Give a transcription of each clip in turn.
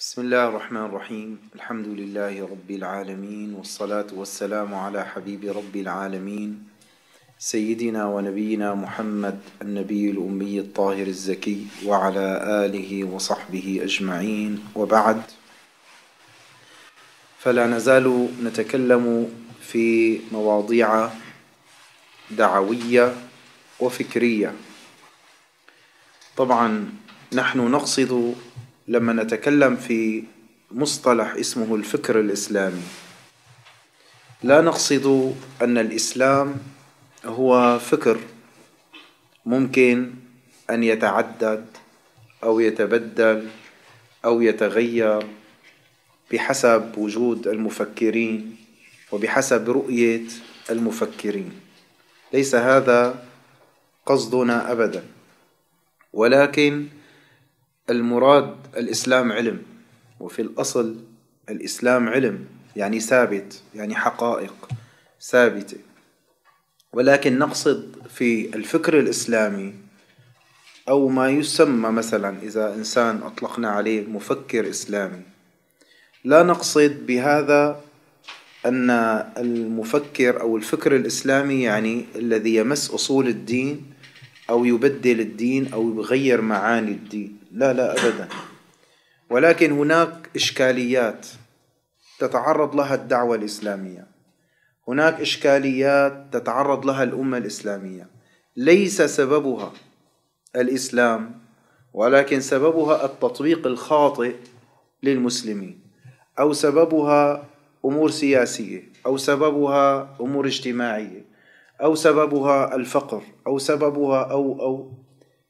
بسم الله الرحمن الرحيم الحمد لله رب العالمين والصلاة والسلام على حبيب رب العالمين سيدنا ونبينا محمد النبي الأمي الطاهر الزكي وعلى آله وصحبه أجمعين وبعد فلا نزال نتكلم في مواضيع دعوية وفكرية طبعا نحن نقصد لما نتكلم في مصطلح اسمه الفكر الاسلامي لا نقصد ان الاسلام هو فكر ممكن ان يتعدد او يتبدل او يتغير بحسب وجود المفكرين وبحسب رؤيه المفكرين ليس هذا قصدنا ابدا ولكن المراد الإسلام علم وفي الأصل الإسلام علم يعني ثابت يعني حقائق ثابتة ولكن نقصد في الفكر الإسلامي أو ما يسمى مثلا إذا إنسان أطلقنا عليه مفكر إسلامي لا نقصد بهذا أن المفكر أو الفكر الإسلامي يعني الذي يمس أصول الدين أو يبدل الدين أو يغير معاني الدين لا لا أبدا ولكن هناك إشكاليات تتعرض لها الدعوة الإسلامية هناك إشكاليات تتعرض لها الأمة الإسلامية ليس سببها الإسلام ولكن سببها التطبيق الخاطئ للمسلمين أو سببها أمور سياسية أو سببها أمور اجتماعية أو سببها الفقر أو سببها أو أو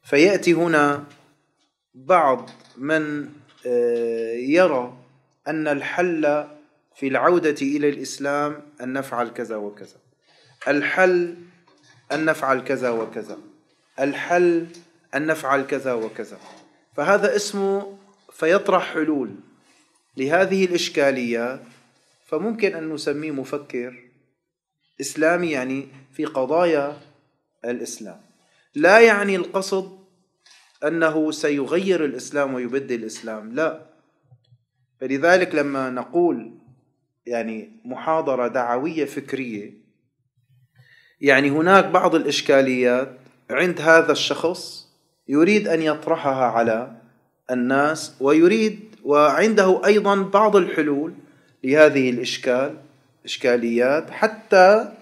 فيأتي هنا بعض من آه، يرى أن الحل في العودة إلى الإسلام أن نفعل كذا وكذا الحل أن نفعل كذا وكذا الحل أن نفعل كذا وكذا فهذا اسمه فيطرح حلول لهذه الإشكالية فممكن أن نسميه مفكر إسلامي يعني في قضايا الإسلام لا يعني القصد أنه سيغير الإسلام ويبدل الإسلام لا فلذلك لما نقول يعني محاضرة دعوية فكرية يعني هناك بعض الإشكاليات عند هذا الشخص يريد أن يطرحها على الناس ويريد وعنده أيضا بعض الحلول لهذه الإشكال إشكاليات حتى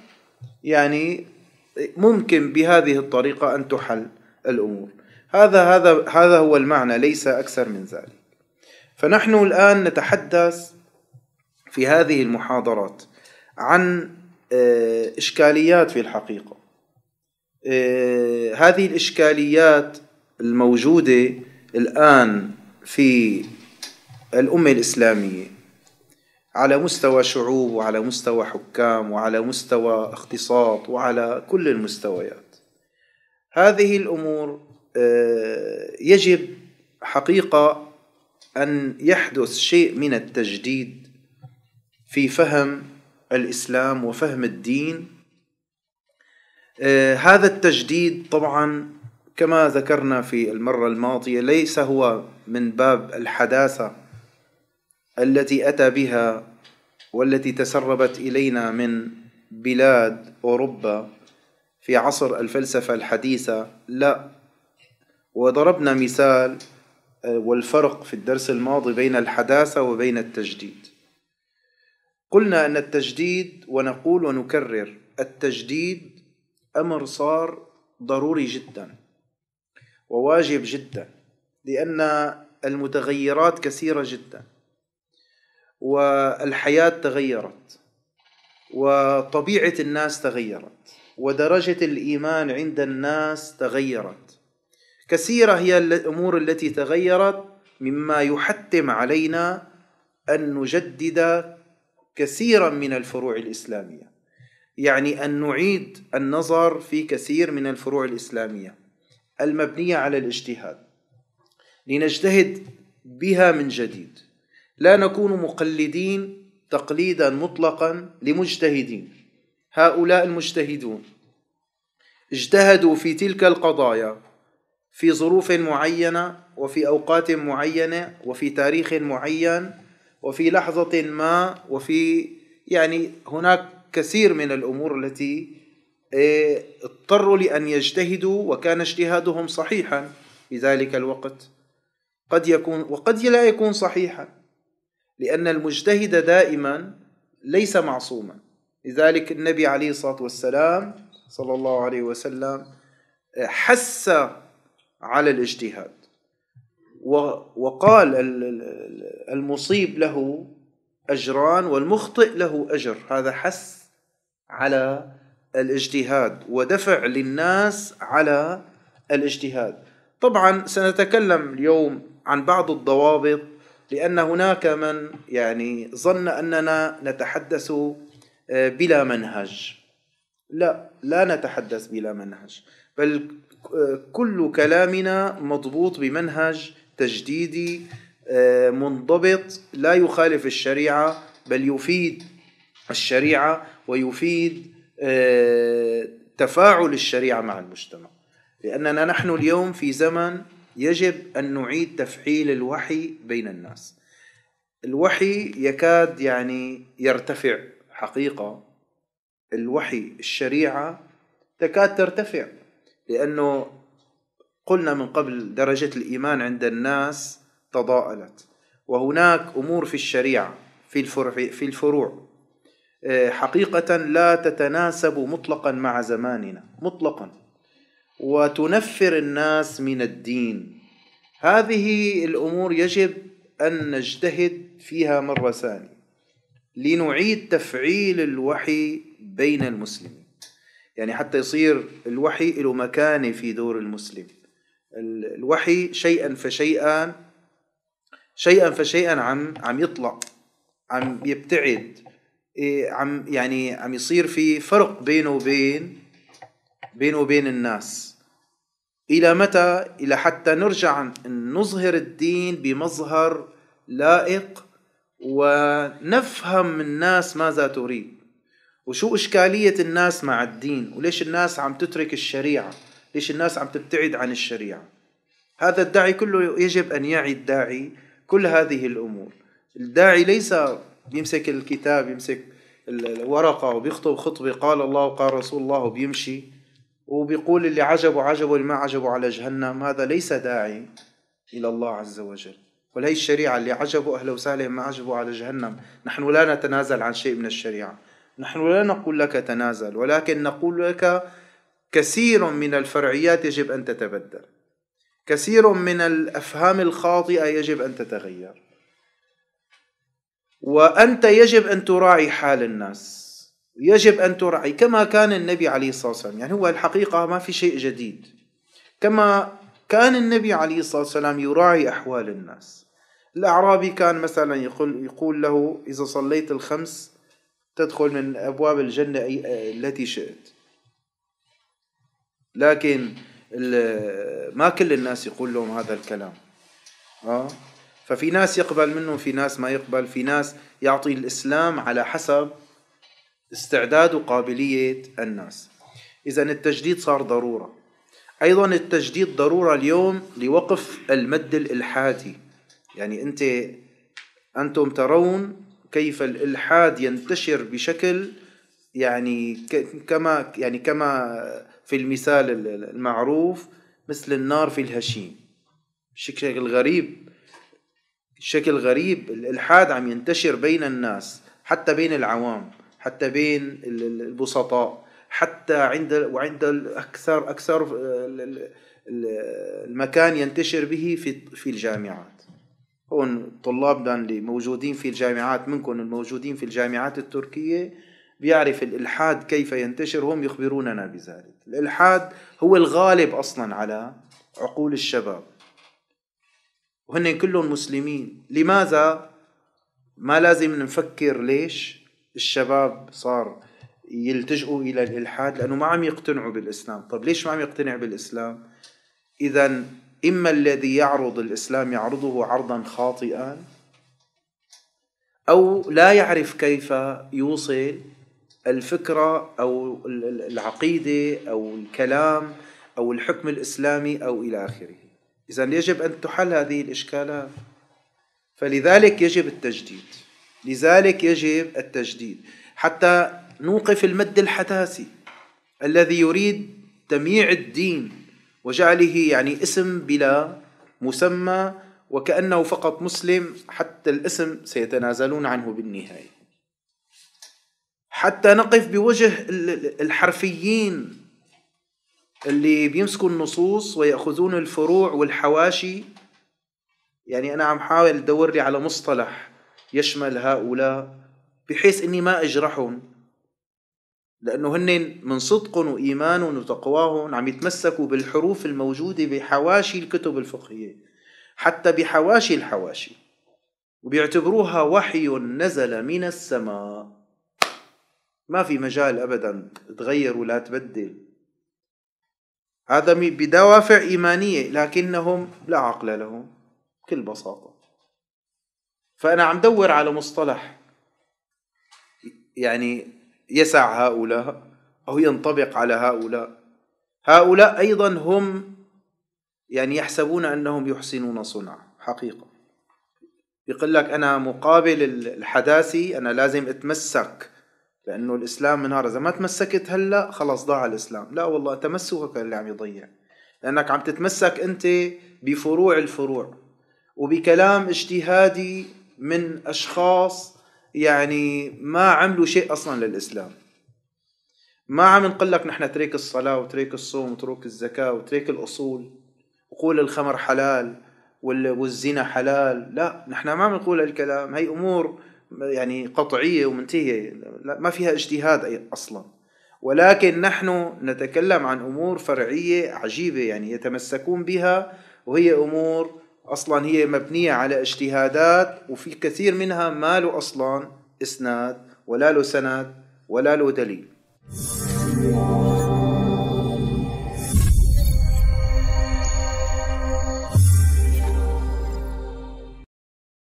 يعني ممكن بهذه الطريقة أن تحل الأمور هذا هذا هذا هو المعنى ليس أكثر من ذلك فنحن الآن نتحدث في هذه المحاضرات عن آه، إشكاليات في الحقيقة آه، هذه الإشكاليات الموجودة الآن في الأمة الإسلامية على مستوى شعوب وعلى مستوى حكام وعلى مستوى اقتصاد وعلى كل المستويات هذه الأمور آه، يجب حقيقة أن يحدث شيء من التجديد في فهم الإسلام وفهم الدين آه، هذا التجديد طبعا كما ذكرنا في المرة الماضية ليس هو من باب الحداثة التي أتى بها والتي تسربت إلينا من بلاد أوروبا في عصر الفلسفة الحديثة لا وضربنا مثال آه، والفرق في الدرس الماضي بين الحداثة وبين التجديد قلنا أن التجديد ونقول ونكرر التجديد أمر صار ضروري جدا وواجب جدا لأن المتغيرات كثيرة جدا والحياة تغيرت وطبيعة الناس تغيرت ودرجة الإيمان عند الناس تغيرت كثيرة هي الأمور التي تغيرت مما يحتم علينا أن نجدد كثيرا من الفروع الإسلامية يعني أن نعيد النظر في كثير من الفروع الإسلامية المبنية على الاجتهاد لنجتهد بها من جديد لا نكون مقلدين تقليدا مطلقا لمجتهدين هؤلاء المجتهدون اجتهدوا في تلك القضايا في ظروف معينة وفي أوقات معينة وفي تاريخ معين وفي لحظة ما وفي يعني هناك كثير من الأمور التي إيه، اضطروا لأن يجتهدوا وكان اجتهادهم صحيحا في ذلك الوقت قد يكون وقد لا يكون صحيحا لأن المجتهد دائما ليس معصوما لذلك النبي عليه الصلاة والسلام صلى الله عليه وسلم إيه، حس على الاجتهاد وقال المصيب له أجران والمخطئ له أجر هذا حث على الاجتهاد ودفع للناس على الاجتهاد طبعا سنتكلم اليوم عن بعض الضوابط لأن هناك من يعني ظن أننا نتحدث آه، بلا منهج لا لا نتحدث بلا منهج بل كل كلامنا مضبوط بمنهج تجديدي آه، منضبط لا يخالف الشريعة بل يفيد الشريعة ويفيد آه، تفاعل الشريعة مع المجتمع لأننا نحن اليوم في زمن يجب أن نعيد تفعيل الوحي بين الناس الوحي يكاد يعني يرتفع حقيقة الوحي الشريعة تكاد ترتفع لأنه قلنا من قبل درجة الإيمان عند الناس تضاءلت وهناك أمور في الشريعة في الفروع, في الفروع آه، حقيقة لا تتناسب مطلقا مع زماننا مطلقا وتنفر الناس من الدين هذه الأمور يجب أن نجتهد فيها مرة ثانية لنعيد تفعيل الوحي بين المسلمين يعني حتى يصير الوحي له مكانة في دور المسلم الوحي شيئا فشيئا شيئا فشيئا عم عم يطلع عم يبتعد إيه، عم يعني عم يصير في فرق بينه وبين بينه وبين الناس إلى متى؟ إلى حتى نرجع نظهر الدين بمظهر لائق ونفهم الناس ماذا تريد وشو إشكالية الناس مع الدين وليش الناس عم تترك الشريعة ليش الناس عم تبتعد عن الشريعة هذا الداعي كله يجب أن يعي الداعي كل هذه الأمور الداعي ليس بيمسك الكتاب يمسك الورقة وبيخطب خطبة قال الله وقال رسول الله وبيمشي وبيقول اللي عجبه عجبه واللي ما عجبه على جهنم هذا ليس داعي إلى الله عز وجل ولهي الشريعة اللي عجبه أهلا وسهلا ما عجبه على جهنم نحن لا نتنازل عن شيء من الشريعة نحن لا نقول لك تنازل ولكن نقول لك كثير من الفرعيات يجب أن تتبدل كثير من الأفهام الخاطئة يجب أن تتغير وأنت يجب أن تراعي حال الناس يجب أن تراعي كما كان النبي عليه الصلاة والسلام يعني هو الحقيقة ما في شيء جديد كما كان النبي عليه الصلاة والسلام يراعي أحوال الناس الأعرابي كان مثلا يقول, يقول له إذا صليت الخمس تدخل من أبواب الجنة التي شئت لكن ما كل الناس يقول لهم هذا الكلام آه؟ ففي ناس يقبل منه في ناس ما يقبل في ناس يعطي الإسلام على حسب استعداد وقابلية الناس إذا التجديد صار ضرورة أيضا التجديد ضرورة اليوم لوقف المد الإلحادي يعني أنت أنتم ترون كيف الالحاد ينتشر بشكل يعني كما يعني كما في المثال المعروف مثل النار في الهشيم شكل غريب شكل غريب الالحاد عم ينتشر بين الناس حتى بين العوام حتى بين البسطاء حتى عند وعند الاكثر اكثر المكان ينتشر به في في الجامعات هون طلابنا اللي موجودين في الجامعات منكم الموجودين في الجامعات التركية بيعرف الإلحاد كيف ينتشر هم يخبروننا بذلك الإلحاد هو الغالب أصلا على عقول الشباب وهن كلهم مسلمين لماذا ما لازم نفكر ليش الشباب صار يلتجئوا إلى الإلحاد لأنه ما عم يقتنعوا بالإسلام طب ليش ما عم يقتنع بالإسلام إذا إما الذي يعرض الإسلام يعرضه عرضا خاطئا أو لا يعرف كيف يوصل الفكرة أو العقيدة أو الكلام أو الحكم الإسلامي أو إلى آخره إذا يجب أن تحل هذه الإشكالات فلذلك يجب التجديد لذلك يجب التجديد حتى نوقف المد الحداثي الذي يريد تمييع الدين وجعله يعني اسم بلا مسمى وكأنه فقط مسلم حتى الاسم سيتنازلون عنه بالنهاية حتى نقف بوجه الحرفيين اللي بيمسكوا النصوص ويأخذون الفروع والحواشي يعني أنا عم حاول دوري لي على مصطلح يشمل هؤلاء بحيث أني ما أجرحهم لانه هن من صدقهم وايمانهم وتقواهم عم يتمسكوا بالحروف الموجوده بحواشي الكتب الفقهيه حتى بحواشي الحواشي وبيعتبروها وحي نزل من السماء ما في مجال ابدا تغير ولا تبدل هذا بدوافع ايمانيه لكنهم لا عقل لهم بكل بساطه فانا عم دور على مصطلح يعني يسع هؤلاء أو ينطبق على هؤلاء هؤلاء أيضا هم يعني يحسبون أنهم يحسنون صنع حقيقة يقول لك أنا مقابل الحداثي أنا لازم أتمسك لأنه الإسلام من هذا إذا ما تمسكت هلأ خلاص ضاع الإسلام لا والله تمسكك اللي عم يضيع لأنك عم تتمسك أنت بفروع الفروع وبكلام اجتهادي من أشخاص يعني ما عملوا شيء اصلا للاسلام ما عم نقول لك نحن تريك الصلاه وتريك الصوم وتروك الزكاه وتريك الاصول وقول الخمر حلال والزنا حلال لا نحن ما بنقول هالكلام هي امور يعني قطعيه ومنتهيه ما فيها اجتهاد اصلا ولكن نحن نتكلم عن امور فرعيه عجيبه يعني يتمسكون بها وهي امور أصلا هي مبنية على اجتهادات وفي كثير منها ما له أصلا إسناد ولا له سند ولا له دليل